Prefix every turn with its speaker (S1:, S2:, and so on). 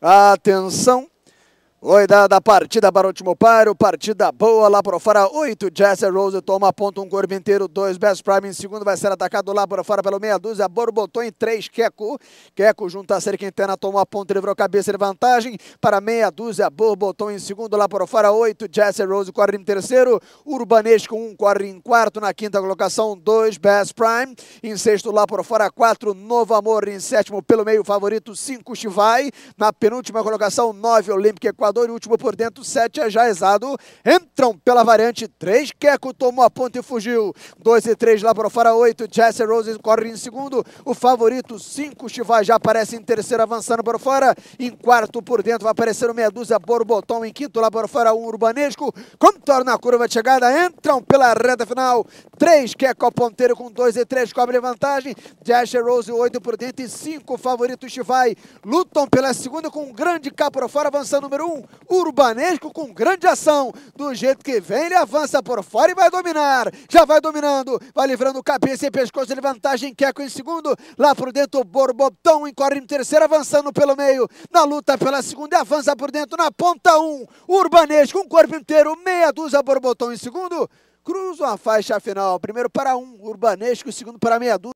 S1: Atenção! Oi dada da partida para o último paro, partida boa lá para fora, 8, Jesse Rose toma ponto, um corpo inteiro, 2, Best Prime em segundo, vai ser atacado lá para fora pelo meia dúzia, Borbotão em 3, Keco, Keco junto à cerca interna, tomou a ponta, livrou a cabeça de vantagem para meia dúzia, Borbotão em segundo lá para fora, 8, Jesse Rose corre em terceiro, Urbanesco 1, um, corre em quarto, na quinta colocação 2, Best Prime, em sexto lá para fora 4, Novo Amor em sétimo pelo meio, favorito 5, Chivai, na penúltima colocação 9, Olympic 4, Salvador e o último por dentro, 7 é já exado. Entram pela variante 3, Keco tomou a ponta e fugiu. 2 e 3 lá para fora, 8, Jesse Rose corre em segundo. O favorito 5, Chivai já aparece em terceiro, avançando para fora. Em quarto por dentro vai aparecer o meia dúzia, Borbotom em quinto, lá para fora, um Urbanesco. Contorna a curva de chegada, entram pela reta final. 3, Keco ao ponteiro com 2 e 3, cobre vantagem. Jesse Rose 8 por dentro e 5, favorito Chivai. Lutam pela segunda com um grande cá para fora, avançando número 1. Um. Urbanesco com grande ação. Do jeito que vem, ele avança por fora e vai dominar. Já vai dominando. Vai livrando cabeça e pescoço de vantagem. Queco em segundo. Lá por dentro, o Borbotão encorre em terceiro, avançando pelo meio. Na luta pela segunda, avança por dentro. Na ponta, um. Urbanesco, um corpo inteiro. Meia dúzia, Borbotão em segundo. Cruzam a faixa final. Primeiro para um, Urbanesco. Segundo para meia dúzia.